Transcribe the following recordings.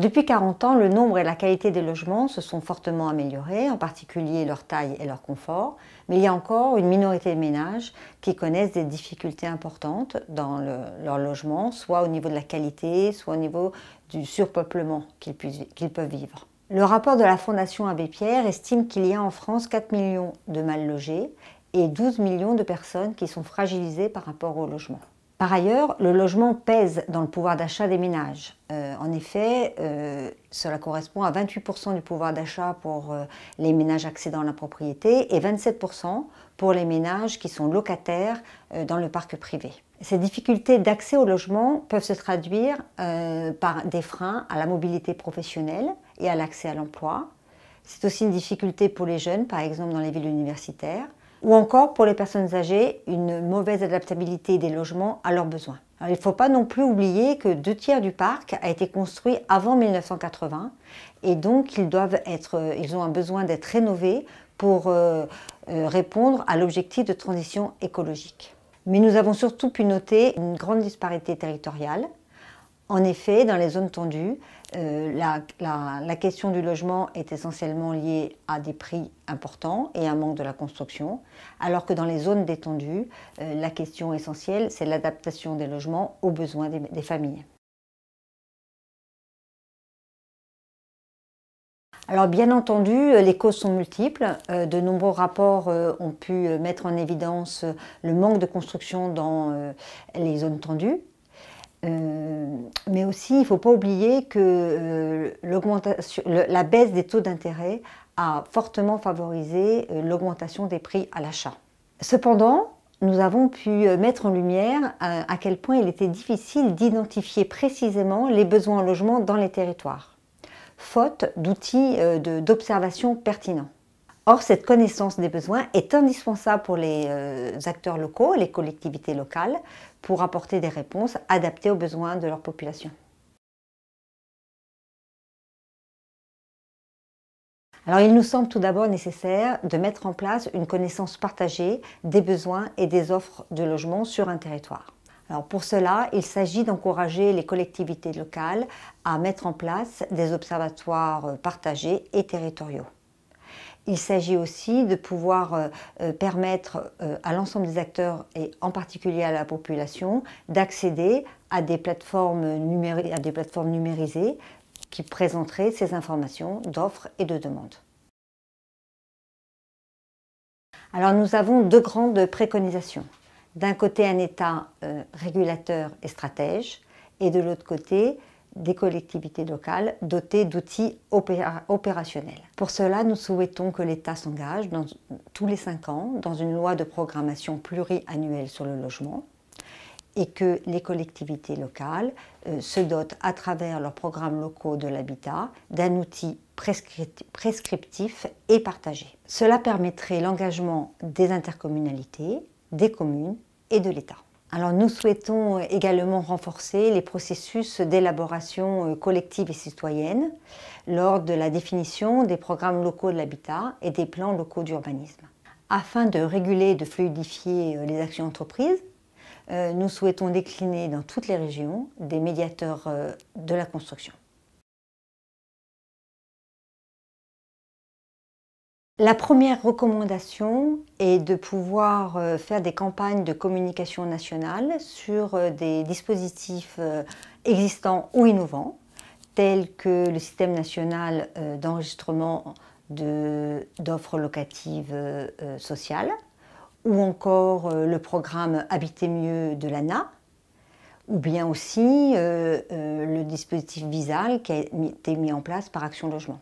Depuis 40 ans, le nombre et la qualité des logements se sont fortement améliorés, en particulier leur taille et leur confort, mais il y a encore une minorité de ménages qui connaissent des difficultés importantes dans leur logement, soit au niveau de la qualité, soit au niveau du surpeuplement qu'ils peuvent vivre. Le rapport de la Fondation Abbé Pierre estime qu'il y a en France 4 millions de mal logés et 12 millions de personnes qui sont fragilisées par rapport au logement. Par ailleurs, le logement pèse dans le pouvoir d'achat des ménages. Euh, en effet, euh, cela correspond à 28% du pouvoir d'achat pour euh, les ménages accédant à la propriété et 27% pour les ménages qui sont locataires dans le parc privé. Ces difficultés d'accès au logement peuvent se traduire par des freins à la mobilité professionnelle et à l'accès à l'emploi. C'est aussi une difficulté pour les jeunes, par exemple dans les villes universitaires ou encore pour les personnes âgées, une mauvaise adaptabilité des logements à leurs besoins. il ne faut pas non plus oublier que deux tiers du parc a été construit avant 1980 et donc euh, ils, ont un besoin d'être rénovés pour euh, euh, répondre à l'objectif de transition écologique. Mais nous avons surtout pu noter une grande disparité territoriale en effet, dans les zones tendues, euh, la, question du logement est essentiellement liée à des prix importants et un manque de la construction, alors que dans les zones détendues, euh, la question essentielle, c'est l'adaptation des logements aux besoins des familles. Alors bien entendu, euh, les causes sont multiples. De nombreux rapports ont pu mettre en évidence le manque de construction dans les zones tendues, euh, mais aussi, il ne faut pas oublier que euh, la baisse des taux d'intérêt a fortement favorisé euh, l'augmentation des prix à l'achat. Cependant, nous avons pu mettre en lumière à quel point il était difficile d'identifier précisément les besoins en logement dans les territoires, faute d'outils d'observation pertinents. Or, cette connaissance des besoins est indispensable pour les euh, acteurs locaux, les collectivités locales, pour apporter des réponses adaptées aux besoins de leur population. Alors il nous semble tout d'abord nécessaire de mettre en place une connaissance partagée des besoins et des offres de logement sur un territoire. Alors pour cela, il s'agit d'encourager les collectivités locales à mettre en place des observatoires partagés et territoriaux. Il s'agit aussi de pouvoir euh, euh, permettre euh, à l'ensemble des acteurs et en particulier à la population d'accéder à des plateformes à des plateformes numérisées qui présenteraient ces informations d'offres et de demandes. Alors nous avons deux grandes préconisations. D'un côté un État régulateur et stratège et de l'autre côté des collectivités locales dotées d'outils opérationnels. Pour cela, nous souhaitons que l'État s'engage tous les cinq ans dans une loi de programmation pluriannuelle sur le logement et que les collectivités locales euh, se dotent à travers leurs programmes locaux de l'habitat d'un outil prescriptif et partagé. Cela permettrait l'engagement des intercommunalités, des communes et de l'État. Alors nous souhaitons également renforcer les processus d'élaboration euh, collective et citoyenne lors de la définition des programmes locaux de l'habitat et des plans locaux d'urbanisme. Afin de réguler et de fluidifier euh, les actions entreprises, euh, nous souhaitons décliner dans toutes les régions des médiateurs de la construction. La première recommandation est de pouvoir euh, faire des campagnes de communication nationale sur euh, des dispositifs euh, existants ou innovants, tels que le système national d'enregistrement d'offres locatives sociales, ou encore le programme Habiter mieux de l'ANA, ou bien aussi le dispositif Visal qui a été mis en place par Action Logement.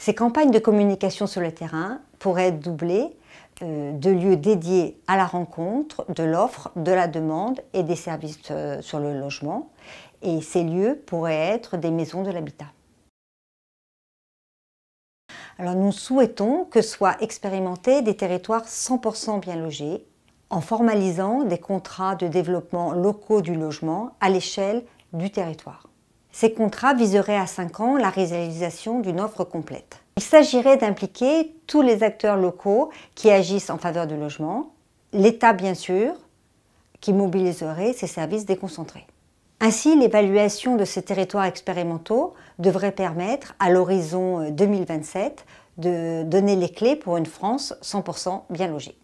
Ces campagnes de communication sur le terrain pourraient être doublées euh, de lieux dédiés à la rencontre, de l'offre, de la demande et des services euh, sur le logement. Et ces lieux pourraient être des maisons de l'habitat. Alors nous souhaitons que soient expérimentés des territoires 100% bien logés en formalisant des contrats de développement locaux du logement à l'échelle du territoire. Ces contrats viseraient à 5 ans la réalisation d'une offre complète. Il s'agirait d'impliquer tous les acteurs locaux qui agissent en faveur du logement, l'État bien sûr, qui mobiliserait ses services déconcentrés. Ainsi, l'évaluation de ces territoires expérimentaux devrait permettre, à l'horizon 2027, euh, de donner les clés pour une France 100% bien logée.